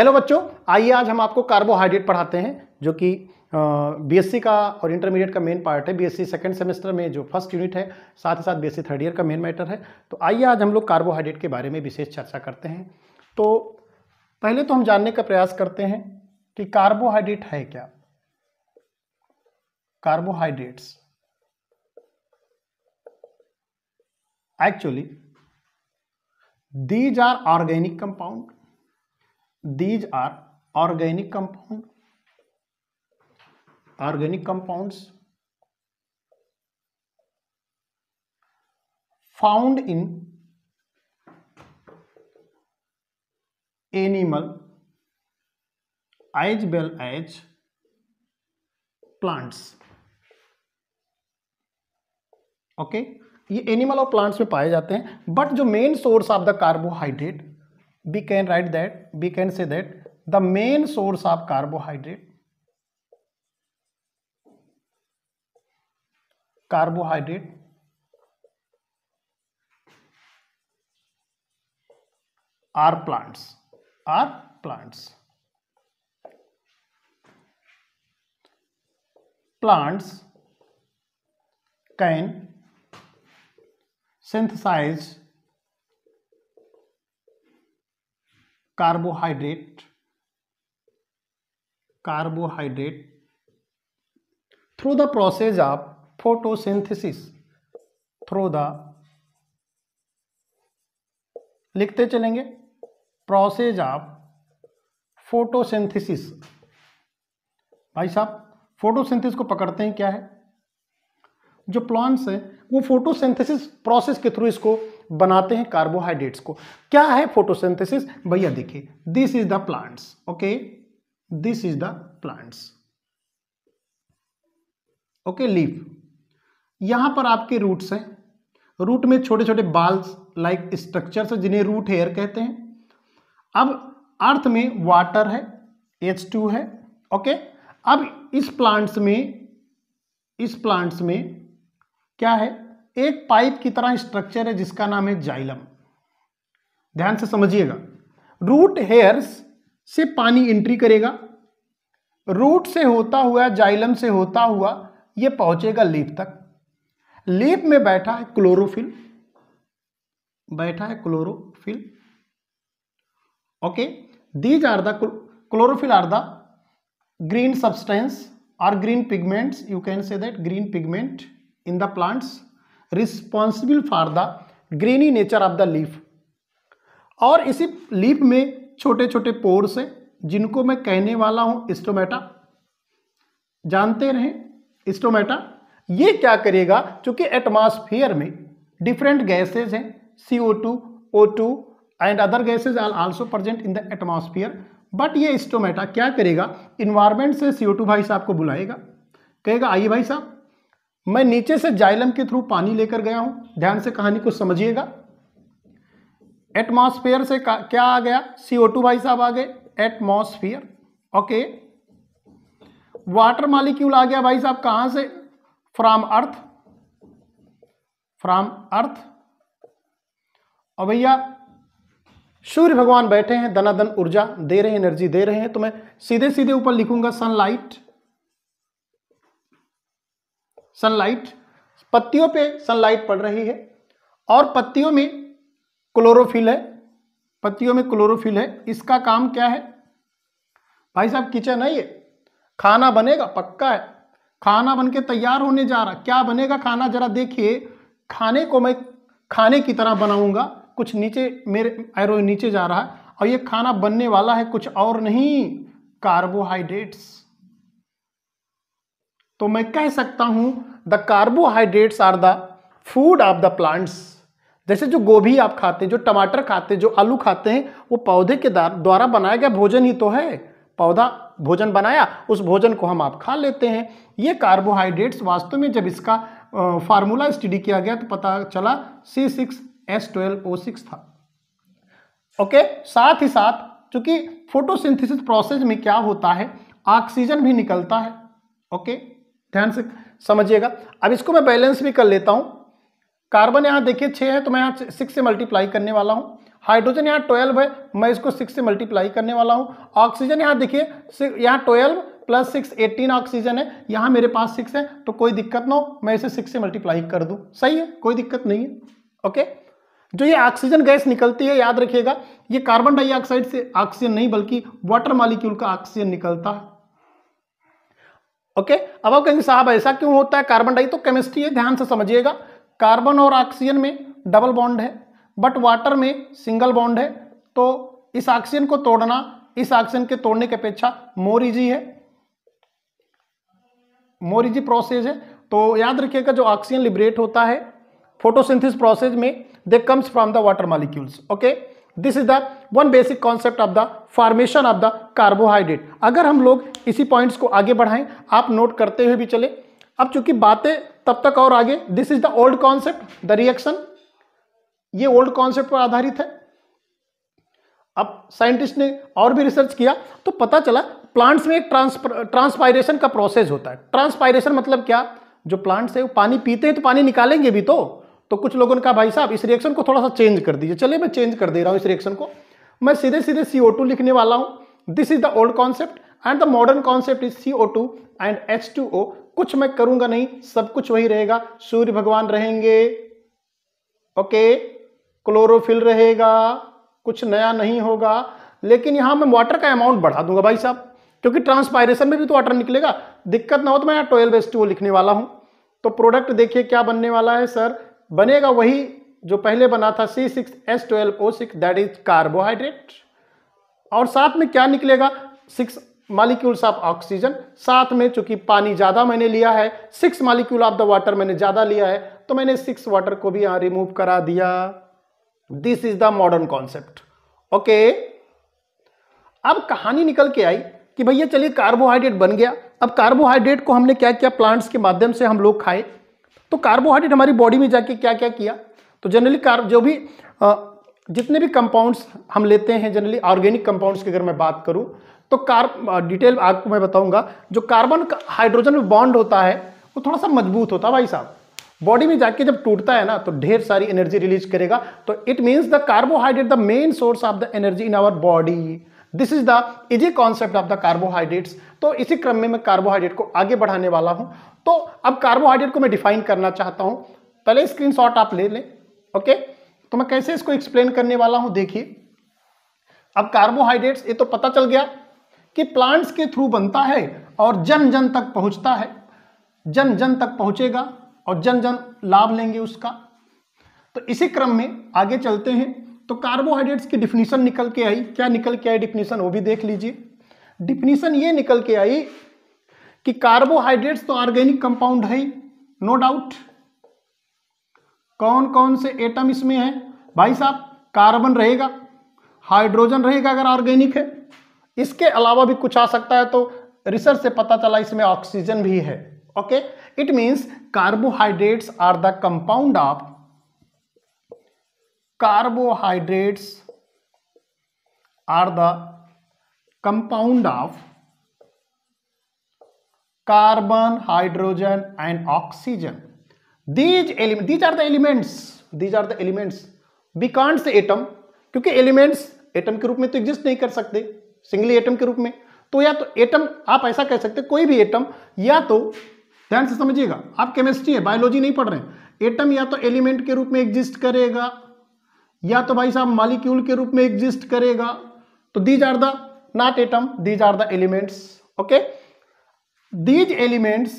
Hello बच्चों आइए आज हम आपको कार्बोहाइड्रेट पढ़ाते हैं जो कि बीएससी का और इंटरमीडिएट का मेन पार्ट है बीएससी सेकेंड सेमेस्टर में जो फर्स्ट यूनिट है साथ ही साथ बीएससी थर्ड ईयर का मेन मैटर है तो आइए आज हम लोग कार्बोहाइड्रेट के बारे में विशेष चर्चा करते हैं तो पहले तो हम जानने का प्रयास करते हैं कि कार्बोहाइड्रेट है क्या carbohydrates actually these are organic compound these are organic compound organic compound found in animal as well as plants okay ये एनिमल और प्लांट्स में पाए जाते हैं बट जो main source of the carbohydrate we can write that we can say that the main source of carbohydrate carbohydrate are plants are plants plants can synthesize carbohydrate carbohydrate through the process of photosynthesis through the लिखते चलेंगे process of photosynthesis भाई साहब photosynthesis को पकड़ते हैं क्या है जो प्लांट्स हैं वो फोटोसिंथेसिस प्रोसेस के थ्रू इसको बनाते हैं कार्बोहाइड्रेट्स को क्या है फोटोसिंथेसिस भैया देखिए this is the plants okay this is the plants okay leaf यहां पर आपके रूट्स हैं रूट में छोटे छोटे बाल्स लाइक स्ट्रक्चर जिन्हें रूट हेयर कहते हैं अब अर्थ में वाटर है एच टू है ओके अब इस प्लांट्स में इस प्लांट्स में क्या है एक पाइप की तरह स्ट्रक्चर है जिसका नाम है जाइलम ध्यान से समझिएगा रूट हेयर्स से पानी एंट्री करेगा रूट से होता हुआ जाइलम से होता हुआ ये पहुंचेगा लीप तक लीप में बैठा है क्लोरोफिल बैठा है chlorophyll okay these are the chlorophyll are the green substance are green pigments you can say that green pigment in the plants responsible for the greeny nature of the leaf और इसी leaf में छोटे छोटे pores हैं जिनको मैं कहने वाला हूँ स्टोमेटा जानते रहें स्टोमेटा ये क्या करेगा चूंकि एटमॉस्फेयर में डिफरेंट गैसेज हैं C O two O two and other gases are also present in the atmosphere but ये स्टोमेटा क्या करेगा इन्वायरमेंट से सी ओ टू भाई साहब को बुलाएगा कहेगा आइए भाई साहब मैं नीचे से जाइलम के थ्रू पानी लेकर गया हूं ध्यान से कहानी को समझिएगा एटमॉस्फेयर से क्या आ गया सीओ टू भाई साहब आ गए एटमॉस्फेयर ओके वाटर मालिक्यूल आ गया भाई साहब कहां से फ्रॉम अर्थ फ्रॉम अर्थ और भैया सूर्य भगवान बैठे हैं धनाधन ऊर्जा दे रहे हैं एनर्जी दे रहे हैं तो मैं सीधे सीधे ऊपर लिखूंगा सनलाइट सनलाइट पत्तियों पे सनलाइट पड़ रही है और पत्तियों में क्लोरोफिल है पत्तियों में क्लोरोफिल है इसका काम क्या है भाई साहब किचन है ये खाना बनेगा पक्का है खाना बन के तैयार होने जा रहा क्या बनेगा खाना जरा देखिए खाने को मैं खाने की तरह बनाऊंगा कुछ नीचे मेरे एरो नीचे जा रहा है और ये खाना बनने वाला है कुछ और नहीं कार्बोहाइड्रेट्स तो मैं कह सकता हूं the carbohydrates are the food of the plants जैसे जो गोभी आप खाते हैं जो टमाटर खाते हैं जो आलू खाते हैं वो पौधे के द्वारा बनाया गया भोजन ही तो है पौधा भोजन बनाया उस भोजन को हम आप खा लेते हैं ये कार्बोहाइड्रेट्स वास्तव में जब इसका फार्मूला स्टडी किया गया तो पता चला C six S twelve O six था ओके साथ ही साथ चूंकि फोटोसिंथेसिस प्रोसेस में क्या होता है ऑक्सीजन भी निकलता है ओके ध्यान से समझिएगा अब इसको मैं बैलेंस भी कर लेता हूँ कार्बन यहाँ देखिए छः है तो मैं यहाँ सिक्स से मल्टीप्लाई करने वाला हूँ हाइड्रोजन यहाँ ट्वेल्व है मैं इसको सिक्स से मल्टीप्लाई करने वाला हूँ ऑक्सीजन यहाँ देखिए यहाँ twelve plus six eighteen oxygen है यहाँ मेरे पास सिक्स है तो कोई दिक्कत ना हो मैं इसे सिक्स से मल्टीप्लाई कर दूँ सही है कोई दिक्कत नहीं है ओके जो ये ऑक्सीजन गैस निकलती है याद रखिएगा ये कार्बन डाइऑक्साइड से ऑक्सीजन नहीं बल्कि वाटर मालिक्यूल का ऑक्सीजन निकलता है ओके अब आप कहेंगे साहब ऐसा क्यों होता है कार्बन डाई तो केमिस्ट्री है ध्यान से समझिएगा कार्बन और ऑक्सीजन में डबल बॉन्ड है बट वाटर में सिंगल बॉन्ड है तो इस ऑक्सीजन को तोड़ना इस ऑक्सीजन के तोड़ने की अपेक्षा मोर इजी है मोर इजी प्रोसेस है तो याद रखिएगा जो ऑक्सीजन लिबरेट होता है फोटोसिंथिस प्रोसेस में they comes from the water molecules okay this is the one basic concept of the formation of the carbohydrate अगर हम लोग इसी पॉइंट्स को आगे बढ़ाएं आप नोट करते हुए भी चले अब चूंकि बातें तब तक और आगे this is the old concept the reaction ये ओल्ड कॉन्सेप्ट पर आधारित है अब साइंटिस्ट ने और भी रिसर्च किया तो पता चला प्लांट्स में एक ट्रांसपायरेशन का प्रोसेस होता है ट्रांसपायरेशन मतलब क्या जो प्लांट्स है वो पानी पीते हैं तो पानी निकालेंगे भी तो तो कुछ लोगों ने कहा भाई साहब इस रिएक्शन को थोड़ा सा चेंज कर दीजिए चलिए मैं चेंज कर दे रहा हूँ इस रिएक्शन को मैं सीधे सीधे सी लिखने वाला हूँ this is the old concept and the modern concept is C and H कुछ मैं करूँगा नहीं सब कुछ वही रहेगा सूर्य भगवान रहेंगे ओके क्लोरोफिल रहेगा कुछ नया नहीं होगा लेकिन यहाँ मैं वाटर का अमाउंट बढ़ा दूंगा भाई साहब क्योंकि ट्रांसपायरेशन में भी तो वाटर निकलेगा दिक्कत ना हो तो मैं यहाँ ट्वेल्व एस लिखने वाला हूँ तो प्रोडक्ट देखिए क्या बनने वाला है सर बनेगा वही जो पहले बना था C six S twelve O six that is carbohydrate और साथ में क्या निकलेगा सिक्स मालिक्यूल्स ऑफ ऑक्सीजन साथ में चूंकि पानी ज़्यादा मैंने लिया है six molecule of the water मैंने ज़्यादा लिया है तो मैंने सिक्स वाटर को भी यहाँ रिमूव करा दिया this is the modern concept okay अब कहानी निकल के आई कि भैया चलिए कार्बोहाइड्रेट बन गया अब कार्बोहाइड्रेट को हमने क्या किया प्लांट्स के माध्यम से हम लोग खाए तो कार्बोहाइड्रेट हमारी बॉडी में जाके क्या क्या किया तो जनरली कार्ब जो भी आ, जितने भी कंपाउंड्स हम लेते हैं जनरली ऑर्गेनिक कंपाउंड्स की अगर मैं बात करूं तो कार्ब डिटेल आपको मैं बताऊंगा जो कार्बन हाइड्रोजन में बॉन्ड होता है वो थोड़ा सा मजबूत होता है भाई साहब बॉडी में जाके जब टूटता है ना तो ढेर सारी एनर्जी रिलीज करेगा तो it means the carbohydrate the main source of the energy in our body this is the easy concept of the carbohydrates तो इसी क्रम में मैं कार्बोहाइड्रेट को आगे बढ़ाने वाला हूं तो अब कार्बोहाइड्रेट को मैं डिफाइन करना चाहता हूं पहले शॉट आप ले लें ओके तो मैं कैसे इसको एक्सप्लेन करने वाला हूं देखिए अब कार्बोहाइड्रेट्स ये तो पता चल गया कि प्लांट्स के थ्रू बनता है और जन जन तक पहुंचता है जन जन तक पहुंचेगा और जन जन लाभ लेंगे उसका तो इसी क्रम में आगे चलते हैं तो कार्बोहाइड्रेट्स की डिफिनीशन निकल के आई क्या निकल के आई डिफिनीशन वो भी देख लीजिए डिफिनीशन ये निकल के आई कि कार्बोहाइड्रेट्स तो ऑर्गेनिक कंपाउंड है नो डाउट कौन कौन से एटम इसमें है भाई साहब कार्बन रहेगा हाइड्रोजन रहेगा अगर ऑर्गेनिक है इसके अलावा भी कुछ आ सकता है तो रिसर्च से पता चला इसमें ऑक्सीजन भी है okay it means carbohydrates are the compound of carbohydrates are the compound of carbon hydrogen and oxygen these element these are the elements these are the elements we can't say atom क्योंकि elements atom के रूप में तो exist नहीं कर सकते singly atom के रूप में तो या तो एटम आप ऐसा कह सकते कोई भी एटम या तो ध्यान से समझिएगा आप केमिस्ट्री है बायोलॉजी नहीं पढ़ रहे हैं एटम या तो एलिमेंट के रूप में एग्जिस्ट करेगा या तो भाई साहब मालिक्यूल के रूप में एग्जिस्ट करेगा तो these are the not atom these are the elements okay these elements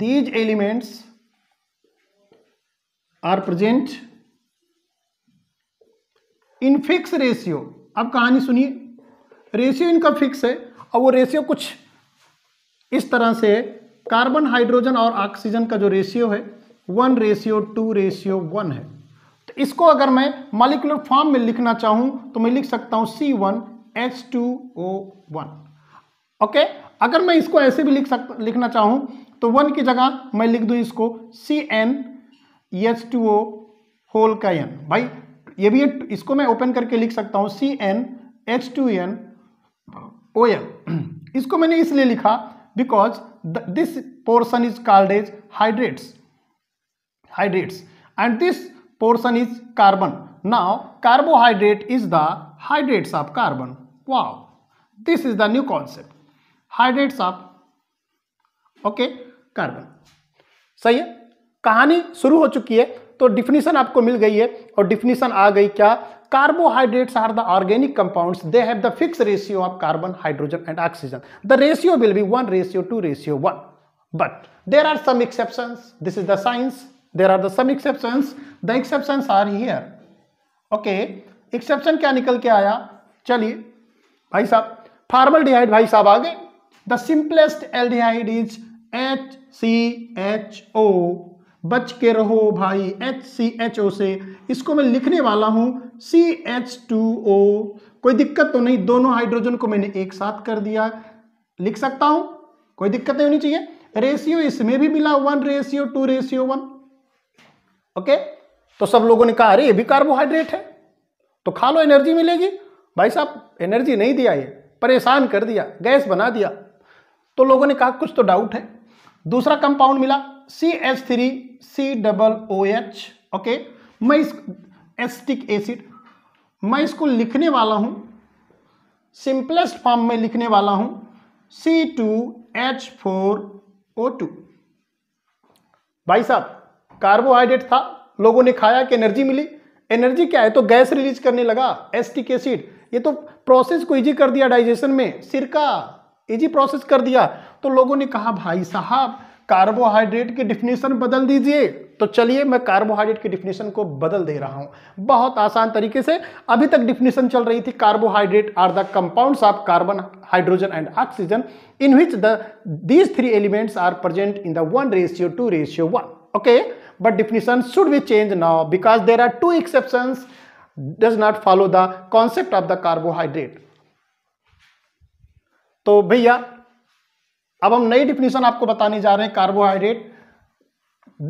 these elements are present in fix ratio अब कहानी सुनिए रेशियो इनका फिक्स है और वो रेशियो कुछ इस तरह से है कार्बन हाइड्रोजन और ऑक्सीजन का जो रेशियो है one ratio two ratio one है इसको अगर मैं मालिकुलर फॉर्म में लिखना चाहूं तो मैं लिख सकता हूं C one H two O one okay अगर मैं इसको ऐसे भी लिख सकता लिखना चाहूं तो वन की जगह मैं लिख दू इसको C N H two O whole का एन भाई ये भी इसको मैं ओपन करके लिख सकता हूं C N H two N O N इसको मैंने इसलिए लिखा because this portion is called as hydrates hydrates and this portion is carbon. Now, carbohydrate is the hydrates of carbon. Wow, this is the new concept. Hydrates of okay carbon. सही है कहानी शुरू हो चुकी है तो डिफिनीशन आपको मिल गई है और डिफिनीशन आ गई क्या carbohydrates are the organic compounds they have the fixed ratio of carbon hydrogen and oxygen the ratio will be 1 ratio 2 ratio 1 but there are some exceptions this is the science there are the some exceptions the exceptions are here okay exception क्या निकल के आया चलिए भाई साहब formal डिहाइड भाई साहब आ गए the simplest aldehyde is H C H O बच के रहो भाई एच सी एच ओ से इसको मैं लिखने वाला हूं सी एच टू ओ कोई दिक्कत तो नहीं दोनों हाइड्रोजन को मैंने एक साथ कर दिया लिख सकता हूं कोई दिक्कत नहीं होनी चाहिए रेशियो इसमें भी मिला one ratio two ratio one okay तो सब लोगों ने कहा अरे ये भी कार्बोहाइड्रेट है तो खा लो एनर्जी मिलेगी भाई साहब एनर्जी नहीं दिया ये परेशान कर दिया गैस बना दिया तो लोगों ने कहा कुछ तो डाउट है दूसरा कंपाउंड मिला C H three C double O H okay मैं इस एस्टिक एसिड मैं इसको लिखने वाला हूं सिंपलेस्ट फॉर्म में लिखने वाला हूं C two H four O two भाई साहब कार्बोहाइड्रेट था लोगों ने खाया कि एनर्जी मिली एनर्जी क्या है तो गैस रिलीज करने लगा एस्टिक एसिड ये तो प्रोसेस को इजी कर दिया डाइजेशन में सिरका इजी प्रोसेस कर दिया तो लोगों ने कहा भाई साहब कार्बोहाइड्रेट की डिफिनेशन बदल दीजिए तो चलिए मैं कार्बोहाइड्रेट की डिफिनेशन को बदल दे रहा हूँ बहुत आसान तरीके से अभी तक डिफिनेशन चल रही थी carbohydrate are the compounds of carbon hydrogen and oxygen in which the these three elements are present in the one ratio two ratio one okay but definition should be changed now because there are two exceptions does not follow the concept of the carbohydrate तो भैया अब हम नई definition आपको बताने जा रहे हैं कार्बोहाइड्रेट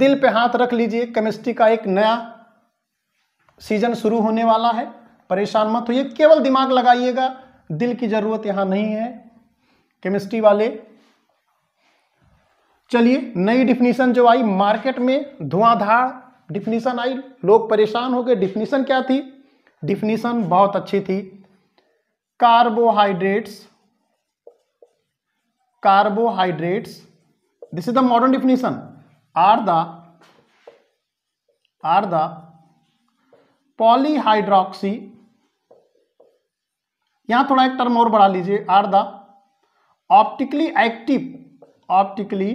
दिल पे हाथ रख लीजिए केमिस्ट्री का एक नया सीजन शुरू होने वाला है परेशान मत होइए केवल दिमाग लगाइएगा दिल की ज़रूरत यहाँ नहीं है केमिस्ट्री वाले चलिए नई डिफिनीशन जो आई मार्केट में धुआंधार डिफिनीशन आई लोग परेशान हो गए डिफिनीशन क्या थी डिफिनीशन बहुत अच्छी थी carbohydrates carbohydrates this is the modern definition are the are the polyhydroxy यहां थोड़ा एक टर्म और बढ़ा लीजिए are the optically active optically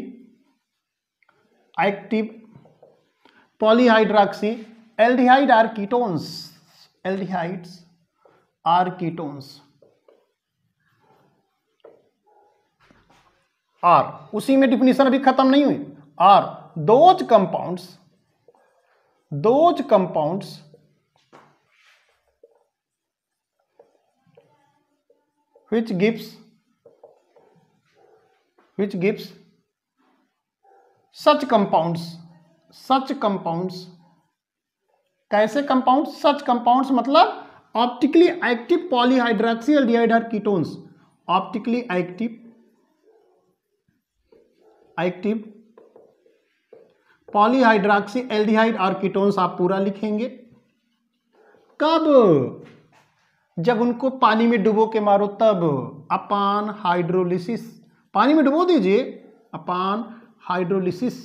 active polyhydroxy aldehyde or ketones aldehydes or ketones or उसी में डिफिनेशन अभी खत्म नहीं हुई or those compounds those compounds which gives which gives such compounds such compounds कैसे कंपाउंड सच कंपाउंड्स मतलब optically active polyhydroxyl dehydrate ketones optically active active polyhydroxy aldehyde और ketones आप पूरा लिखेंगे कब जब उनको पानी में डुबो के मारो तब अपान हाइड्रोलिसिस पानी में डुबो दीजिए अपान hydrolysis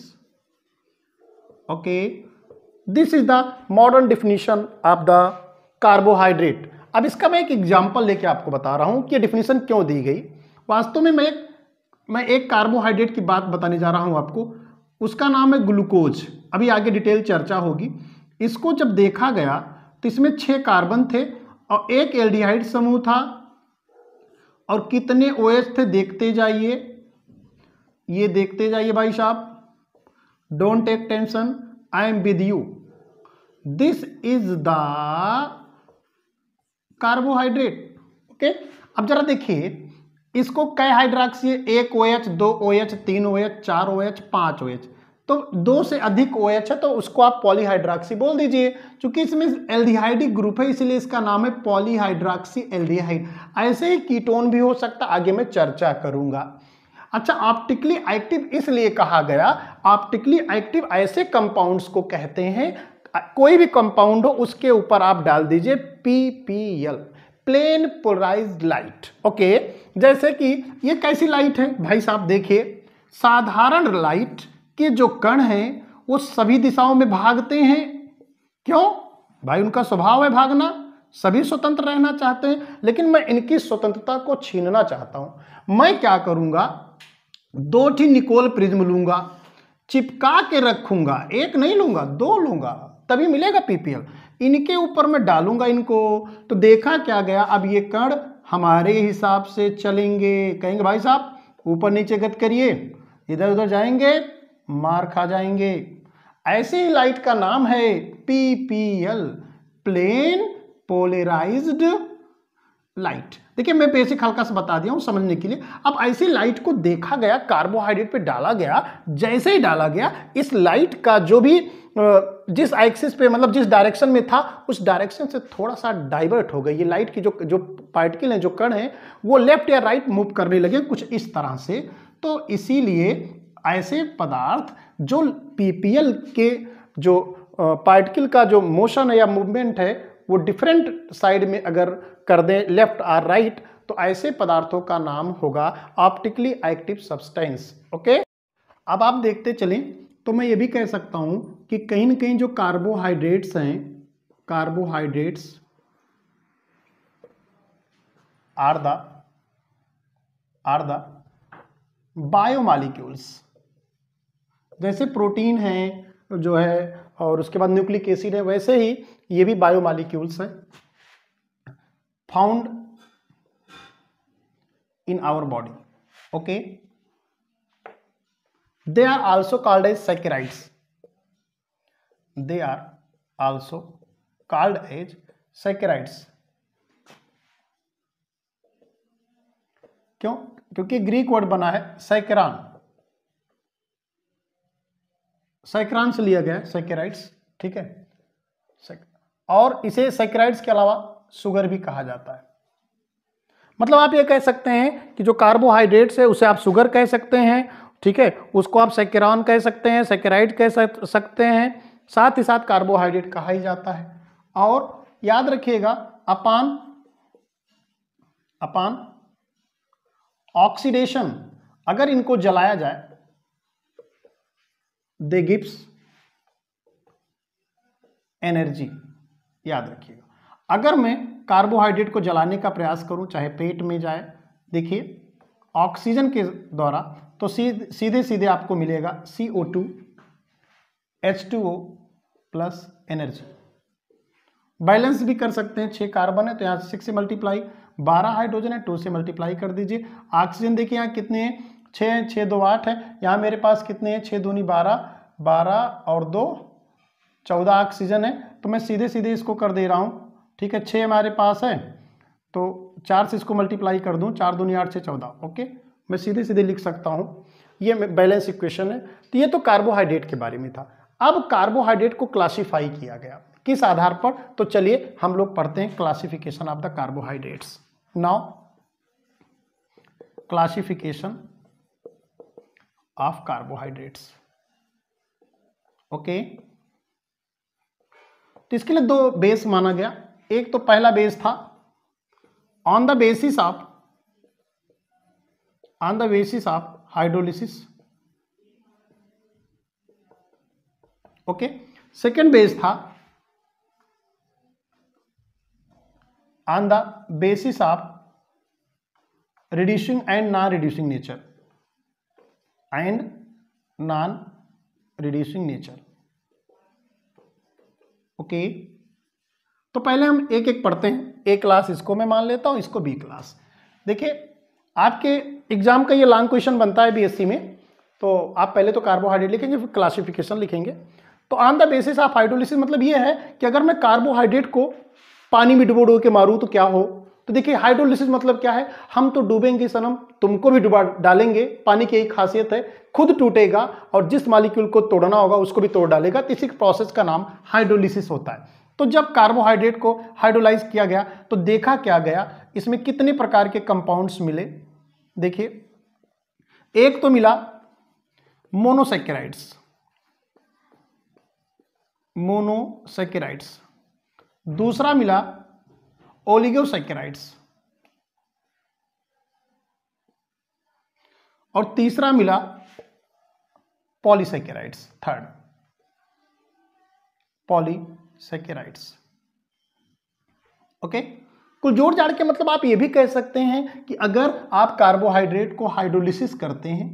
okay this is the modern definition of the carbohydrate अब इसका मैं एक एग्जाम्पल लेके आपको बता रहा हूँ कि डिफिनीशन क्यों दी गई वास्तव में मैं एक मैं एक कार्बोहाइड्रेट की बात बताने जा रहा हूँ आपको उसका नाम है ग्लूकोज अभी आगे डिटेल चर्चा होगी इसको जब देखा गया तो इसमें छः कार्बन थे और एक एल्डिहाइड समूह था और कितने ओ थे देखते जाइए ये देखते जाइए भाई साहब don't take tension I am with you this is the carbohydrate okay अब जरा देखिए इसको कै हाइड्राक्सी एक ओ एच दो ओ एच तीन ओ एच चार ओ एच पांच ओ एच तो दो से अधिक ओ एच है तो उसको आप पॉलीहाइड्राक्सी बोल दीजिए क्योंकि इसमें एल्डिहाइडिक ग्रुप है इसलिए इसका नाम है पॉलीहाइड्राक्सी एल्डिहाइड ऐसे ही कीटोन भी हो सकता आगे मैं चर्चा करूंगा अच्छा ऑप्टिकली एक्टिव इसलिए कहा गया ऑप्टिकली एक्टिव ऐसे कंपाउंड्स को कहते हैं कोई भी कंपाउंड हो उसके ऊपर आप डाल दीजिए PPL plane polarise light okay जैसे कि ये कैसी लाइट है भाई साहब देखिए साधारण लाइट के जो कण हैं वो सभी दिशाओं में भागते हैं क्यों भाई उनका स्वभाव है भागना सभी स्वतंत्र रहना चाहते हैं लेकिन मैं इनकी स्वतंत्रता को छीनना चाहता हूं मैं क्या करूंगा दो ठी निकोल प्रिज्म लूंगा चिपका के रखूंगा एक नहीं लूंगा दो लूंगा तभी मिलेगा पीपीएल इनके ऊपर मैं डालूंगा इनको तो देखा क्या गया अब ये कण हमारे हिसाब से चलेंगे कहेंगे भाई साहब ऊपर नीचे गत करिए इधर उधर जाएंगे मार खा जाएंगे ऐसे ही लाइट का नाम है पीपीएल प्लेन पोलराइज्ड लाइट देखिए मैं बेसिक हल्का सा बता दिया हूँ समझने के लिए अब ऐसे लाइट को देखा गया कार्बोहाइड्रेट पे डाला गया जैसे ही डाला गया इस लाइट का जो भी जिस एक्सिस पे मतलब जिस डायरेक्शन में था उस डायरेक्शन से थोड़ा सा डाइवर्ट हो गई ये लाइट की जो जो पार्टिकल हैं जो कण हैं वो लेफ्ट या राइट मूव करने लगे कुछ इस तरह से तो इसीलिए ऐसे पदार्थ जो पी के जो पार्टिकल का जो मोशन है या मूवमेंट है वो डिफरेंट साइड में अगर कर दें लेफ्ट और राइट तो ऐसे पदार्थों का नाम होगा ऑप्टिकली एक्टिव सब्सटेंस ओके अब आप देखते चलें तो मैं ये भी कह सकता हूँ कि कहीं ना कहीं जो कार्बोहाइड्रेट्स हैं carbohydrates are the are the biomolecules जैसे प्रोटीन हैं जो है और उसके बाद न्यूक्लिक एसिड है वैसे ही ये भी बायो मालिक्यूल्स हैं found in our body okay they are also called as saccharides they are also called as saccharides क्यों क्योंकि ग्रीक वर्ड बना है सैकरान सैकरान से लिया गया है सैकेराइड्स ठीक है और इसे सेक्राइड्स के अलावा शुगर भी कहा जाता है मतलब आप ये कह सकते हैं कि जो कार्बोहाइड्रेट्स है उसे आप शुगर कह सकते हैं ठीक है उसको आप सेक्रॉन कह सकते हैं सेक्राइड कह सकते हैं साथ ही साथ कार्बोहाइड्रेट कहा ही जाता है और याद रखिएगा अपान अपान ऑक्सीडेशन अगर इनको जलाया जाए दे गिप्स एनर्जी याद रखिएगा अगर मैं कार्बोहाइड्रेट को जलाने का प्रयास करूं चाहे पेट में जाए देखिए ऑक्सीजन के द्वारा तो सीधे सीधे सीधे आपको मिलेगा C O two H two O plus energy balance भी कर सकते हैं छः कार्बन है तो यहाँ सिक्स से मल्टीप्लाई बारह हाइड्रोजन है टू से मल्टीप्लाई कर दीजिए ऑक्सीजन देखिए यहाँ कितने हैं छः हैं छः दो आठ है यहाँ मेरे पास कितने हैं छः दूनी बारह बारह और दो चौदह ऑक्सीजन है तो मैं सीधे सीधे इसको कर दे रहा हूँ ठीक है छः हमारे पास है तो चार से इसको मल्टीप्लाई कर दूँ चार दूनी आठ से चौदह ओके मैं सीधे सीधे लिख सकता हूँ ये बैलेंस इक्वेशन है तो ये तो कार्बोहाइड्रेट के बारे में था अब कार्बोहाइड्रेट को क्लासीफाई किया गया किस आधार पर तो चलिए हम लोग पढ़ते हैं classification of the carbohydrates now classification of carbohydrates okay तो इसके लिए दो बेस माना गया एक तो पहला बेस था on the basis of on the basis of hydrolysis okay second base था on the basis of reducing and non reducing nature and non reducing nature okay तो पहले हम एक एक पढ़ते हैं ए क्लास इसको मैं मान लेता हूँ इसको बी क्लास देखिए आपके एग्जाम का ये लॉन्ग क्वेश्चन बनता है बीएससी में तो आप पहले तो कार्बोहाइड्रेट लिखेंगे फिर क्लासिफिकेशन लिखेंगे तो on the basis of hydrolysis मतलब ये है कि अगर मैं कार्बोहाइड्रेट को पानी में डुबो डुबो के मारूँ तो क्या हो तो देखिए हाइड्रोलिसिस मतलब क्या है हम तो डूबेंगे सनम तुमको भी डुबा डालेंगे पानी की एक खासियत है खुद टूटेगा और जिस मालिक्यूल को तोड़ना होगा उसको भी तोड़ डालेगा तो इसी प्रोसेस का नाम हाइड्रोलिसिस होता है तो जब कार्बोहाइड्रेट को हाइड्रोलाइज किया गया तो देखा क्या गया इसमें कितने प्रकार के कंपाउंड्स मिले देखिए एक तो मिला मोनोसेक्राइड्स मोनोसेक्राइड्स दूसरा मिला ओलिगोसेक्राइड्स और तीसरा मिला पॉलीसेकेराइड्स थर्ड पॉलीसेकेराइड्स ओके कुल जोड़ जाड़ के मतलब आप यह भी कह सकते हैं कि अगर आप कार्बोहाइड्रेट को हाइड्रोलिसिस करते हैं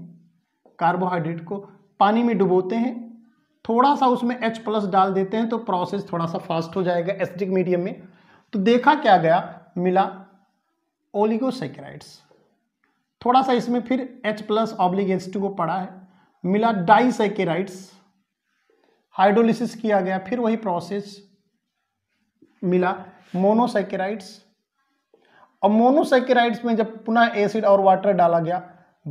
कार्बोहाइड्रेट को पानी में डुबोते हैं थोड़ा सा उसमें H प्लस डाल देते हैं तो प्रोसेस थोड़ा सा फास्ट हो जाएगा एसिडिक मीडियम में तो देखा क्या गया मिला ओलिगोसेक्राइड्स थोड़ा सा इसमें फिर H प्लस ऑब्लिक टू को पड़ा है मिला डाइसेकेराइड्स हाइड्रोलिसिस किया गया फिर वही प्रोसेस मिला मोनोसेकेराइड्स और मोनोसेकेराइड्स में जब पुनः एसिड और वाटर डाला गया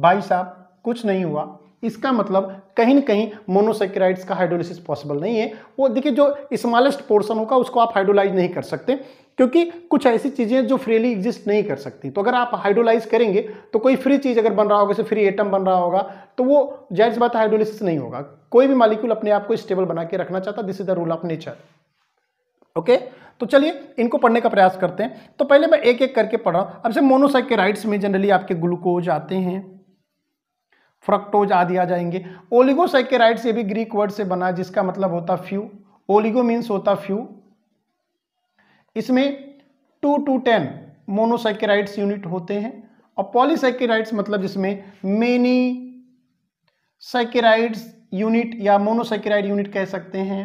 भाई साहब कुछ नहीं हुआ इसका मतलब कहीं ना कहीं मोनोसेक्राइड्स का हाइड्रोलिसिस पॉसिबल नहीं है वो देखिए जो स्मॉलेस्ट पोर्शन होगा उसको आप हाइड्रोलाइज नहीं कर सकते क्योंकि कुछ ऐसी चीज़ें जो फ्रीली एग्जिस्ट नहीं कर सकती तो अगर आप हाइड्रोलाइज करेंगे तो कोई फ्री चीज़ अगर बन रहा होगा जैसे फ्री एटम बन रहा होगा तो वो जायज बात हाइड्रोलिसिस नहीं होगा कोई भी मालिक्यूल अपने आप को स्टेबल बना के रखना चाहता this is the rule of nature okay तो चलिए इनको पढ़ने का प्रयास करते हैं तो पहले मैं एक एक करके पढ़ रहा हूँ अब से मोनोसाइकेराइड्स में जनरली आपके ग्लूकोज आते हैं फ्रक्टोज आदि आ जाएंगे ओलिगोसेकेराइड से भी ग्रीक वर्ड से बना जिसका मतलब होता फ्यू ओलिगो मीन्स होता फ्यू इसमें two to ten monosaccharides unit होते हैं और पॉलीसाइकेराइड्स मतलब जिसमें मेनी साइकेराइड्स यूनिट या मोनोसाइकेराइड यूनिट कह सकते हैं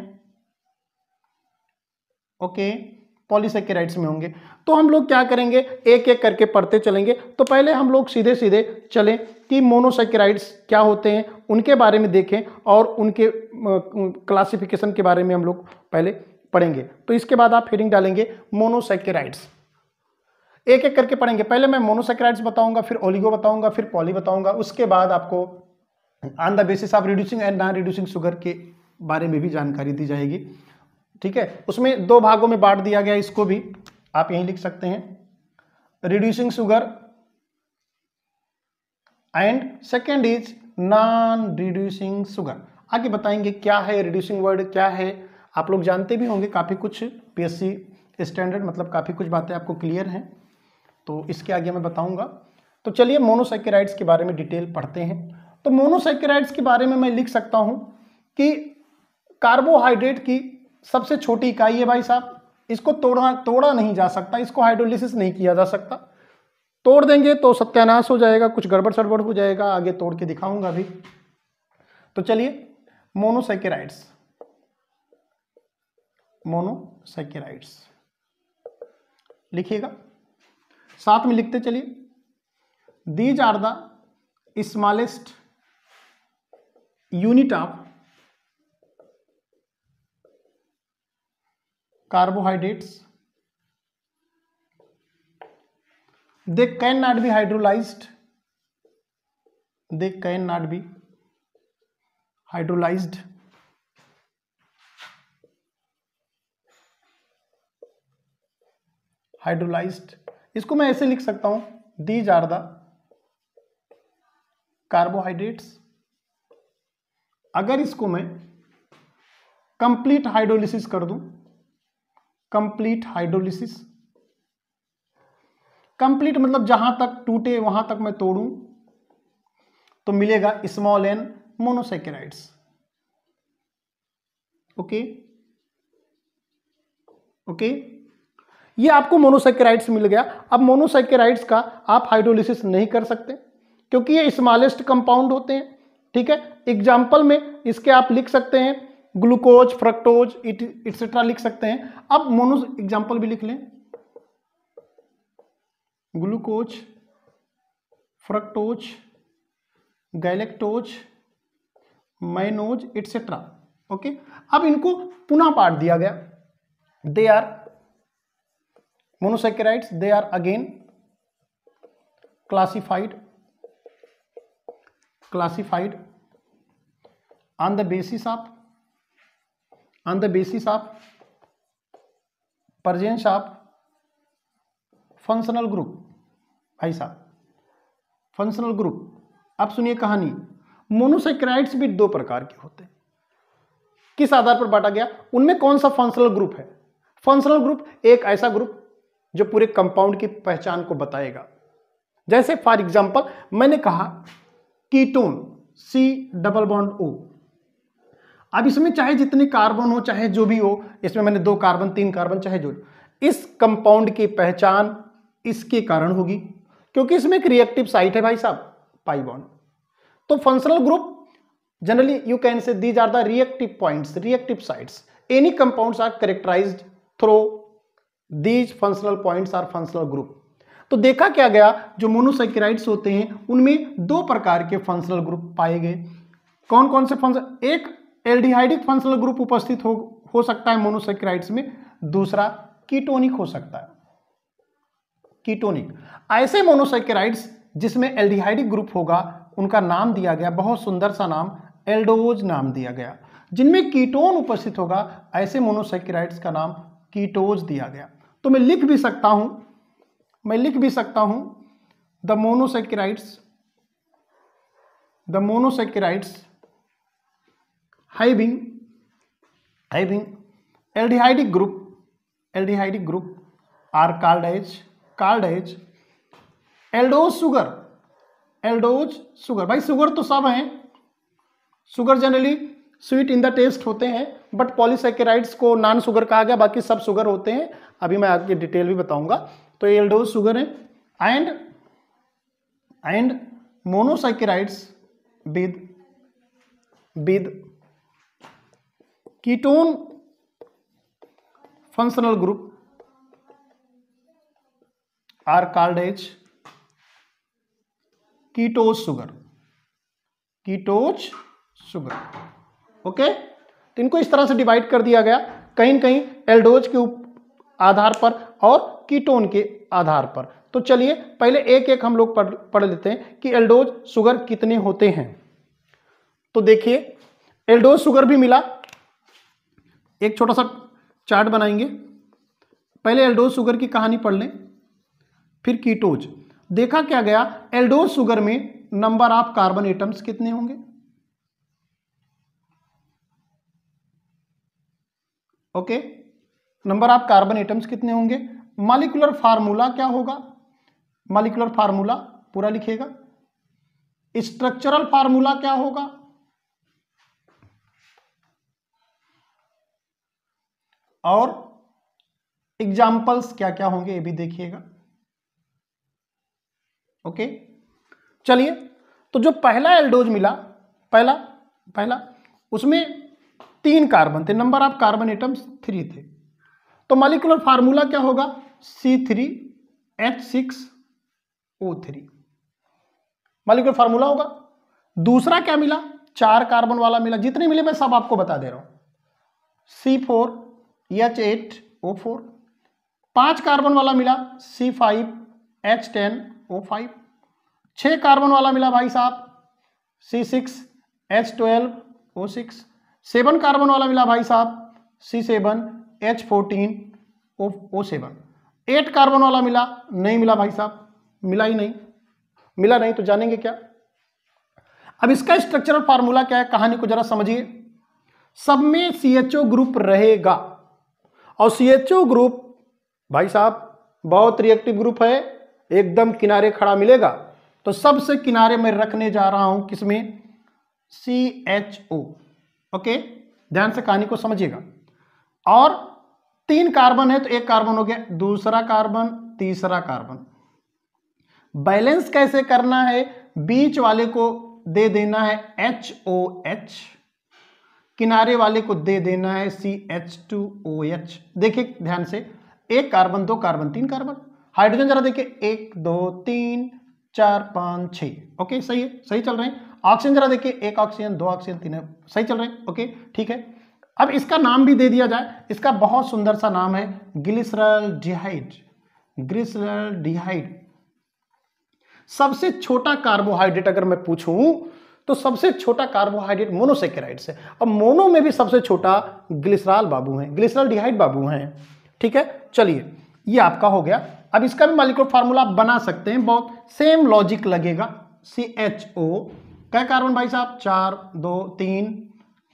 ओके okay. पॉलीसेकेराइड्स में होंगे तो हम लोग क्या करेंगे एक एक करके पढ़ते चलेंगे तो पहले हम लोग सीधे सीधे चलें कि मोनोसेकेराइड्स क्या होते हैं उनके बारे में देखें और उनके क्लासिफिकेशन के बारे में हम लोग पहले पढ़ेंगे तो इसके बाद आप हेडिंग डालेंगे मोनोसेकेराइड्स एक एक करके पढ़ेंगे पहले मैं मोनोसेक्राइड्स बताऊंगा फिर ओलिगो बताऊंगा फिर पॉली बताऊंगा उसके बाद आपको on the basis of reducing and non reducing sugar के बारे में भी जानकारी दी जाएगी ठीक है उसमें दो भागों में बांट दिया गया इसको भी आप यहीं लिख सकते हैं reducing sugar and second is non reducing sugar आगे बताएंगे क्या है रिड्यूसिंग वर्ड क्या है आप लोग जानते भी होंगे काफ़ी कुछ पीएससी स्टैंडर्ड मतलब काफ़ी कुछ बातें आपको क्लियर हैं तो इसके आगे मैं बताऊंगा तो चलिए मोनोसेकेराइड्स के बारे में डिटेल पढ़ते हैं तो मोनोसेकेराइड्स के बारे में मैं लिख सकता हूं कि कार्बोहाइड्रेट की सबसे छोटी इकाई है भाई साहब इसको तोड़ा तोड़ा नहीं जा सकता इसको हाइड्रोलिसिस नहीं किया जा सकता तोड़ देंगे तो सत्यानाश हो जाएगा कुछ गड़बड़ सड़बड़ हो जाएगा आगे तोड़ के दिखाऊंगा अभी तो चलिए मोनोसाइकेराइड्स मोनोसाइकेराइड्स लिखिएगा साथ में लिखते चलिए these are the smallest unit of carbohydrates they cannot be hydrolyzed they cannot be hydrolyzed hydrolysed इसको मैं ऐसे लिख सकता हूं दीज आर द कार्बोहाइड्रेट्स अगर इसको मैं कंप्लीट हाइड्रोलिसिस कर दूं कंप्लीट हाइड्रोलिसिस कंप्लीट मतलब जहां तक टूटे वहां तक मैं तोड़ू तो मिलेगा smaller monosaccharides okay okay ये आपको मोनोसेकेराइड्स मिल गया अब मोनोसेकेराइड्स का आप हाइड्रोलिसिस नहीं कर सकते क्योंकि ये स्मॉलेस्ट कंपाउंड होते हैं ठीक है एग्जाम्पल में इसके आप लिख सकते हैं ग्लूकोज फ्रक्टोज इट इट्सेट्रा लिख सकते हैं अब मोनो एग्जाम्पल भी लिख लें glucose fructose galactose mannose etcetera okay अब इनको पुनः पार्ट दिया गया they are monosaccharides they are again classified classified on the basis of on the basis of presence of functional group भाई साहब फंक्शनल ग्रुप आप सुनिए कहानी मोनोसेक्राइट्स भी दो प्रकार के होते हैं किस आधार पर बांटा गया उनमें कौन सा फंक्शनल ग्रुप है फंक्शनल ग्रुप एक ऐसा ग्रुप जो पूरे कंपाउंड की पहचान को बताएगा जैसे फॉर एग्जांपल मैंने कहा ketone C double bond O अब इसमें चाहे जितने कार्बन हो चाहे जो भी हो इसमें मैंने दो कार्बन तीन कार्बन चाहे जो इस कंपाउंड की पहचान इसके कारण होगी क्योंकि इसमें एक रिएक्टिव साइट है भाई साहब पाइबॉन तो functional group generally you can say these are the reactive points reactive site any compound are characterise through these functional point or functional group तो देखा क्या गया जो मोनोसाइक्राइड्स होते हैं उनमें दो प्रकार के फंक्शनल ग्रुप पाए गए कौन कौन से फंक्शन एक एल्डिहाइडिक फंक्शनल ग्रुप उपस्थित हो हो सकता है मोनोसेक्राइड्स में दूसरा कीटोनिक हो सकता है कीटोनिक ऐसे मोनोसेक्राइड्स जिसमें एल्डिहाइडिक ग्रुप होगा उनका नाम दिया गया बहुत सुंदर सा नाम एल्डोज नाम दिया गया जिनमें कीटोन उपस्थित होगा ऐसे मोनोसेक्राइड्स का नाम कीटोज दिया गया तो मैं लिख भी सकता हूं मैं लिख भी सकता हूं the monosaccharides the monosaccharides having having aldehydic group aldehydic group are called as called as aldose sugar aldose sugar भाई सुगर तो सब हैं sugar generally sweet in the taste होते हैं बट पॉलीसेकेराइड्स को नॉन शुगर कहा गया बाकी सब शुगर होते हैं अभी मैं आपके डिटेल भी बताऊंगा तो एल्डोज शुगर है and and monosaccharides with with ketone functional group are called as ketose sugar ketose sugar okay तो इनको इस तरह से डिवाइड कर दिया गया कहीं कहीं एल्डोज के आधार पर और कीटोन के आधार पर तो चलिए पहले एक एक हम लोग पढ़ पढ़ लेते हैं कि एल्डोज सुगर कितने होते हैं तो देखिए एल्डोज सुगर भी मिला एक छोटा सा चार्ट बनाएंगे पहले एल्डोज शुगर की कहानी पढ़ लें फिर कीटोज देखा क्या गया एल्डोज शुगर में नंबर ऑफ कार्बन एटम्स कितने होंगे okay number of carbon atoms कितने होंगे मालिकुलर फार्मूला क्या होगा मालिकुलर फार्मूला पूरा लिखेगा स्ट्रक्चरल फार्मूला क्या होगा और एग्जाम्पल्स क्या क्या होंगे ये भी देखिएगा ओके चलिए तो जो पहला एल्डोज मिला पहला पहला उसमें तीन कार्बन थे number of carbon atoms three थे तो मालिकुलर फार्मूला क्या होगा C three H six O three molecular formula होगा दूसरा क्या मिला चार कार्बन वाला मिला जितने मिले मैं सब आपको बता दे रहा हूं C four H eight O four पाँच कार्बन वाला मिला C five H ten O five छः कार्बन वाला मिला भाई साहब C six H twelve O six seven carbon वाला मिला भाई साहब C seven H fourteen O O seven eight carbon वाला मिला नहीं मिला भाई साहब मिला ही नहीं मिला नहीं तो जानेंगे क्या अब इसका स्ट्रक्चरल फार्मूला क्या है कहानी को जरा समझिए सब में सी ग्रुप रहेगा और सी ग्रुप भाई साहब बहुत रिएक्टिव ग्रुप है एकदम किनारे खड़ा मिलेगा तो सबसे किनारे में रखने जा रहा हूं किसमें सी एच ओ ओके ध्यान से कहानी को समझिएगा और तीन कार्बन है तो एक कार्बन हो गया दूसरा कार्बन तीसरा कार्बन बैलेंस कैसे करना है बीच वाले को दे देना है एच ओ एच किनारे वाले को दे देना है C H two O H देखिए ध्यान से एक कार्बन दो कार्बन तीन कार्बन हाइड्रोजन जरा देखिए एक दो तीन चार पाँच छः ओके सही है सही चल रहे हैं ऑक्सीजन जरा देखिए एक ऑक्सीजन दो ऑक्सीजन तीन सही चल रहे हैं ओके ठीक है अब इसका नाम भी दे दिया जाए इसका बहुत सुंदर सा नाम है ग्लिसरल डिहाइड ग्लिसरल डिहाइड सबसे छोटा कार्बोहाइड्रेट अगर मैं पूछूं तो सबसे छोटा कार्बोहाइड्रेट मोनोसेकेराइड है अब मोनो में भी सबसे छोटा ग्लिसराल बाबू है ग्लिसराल डिहाइड बाबू हैं ठीक है चलिए ये आपका हो गया अब इसका भी मालिकोल फार्मूला आप बना सकते हैं बहुत सेम लॉजिक लगेगा सी एच ओ क्या कार्बन भाई साहब चार दो तीन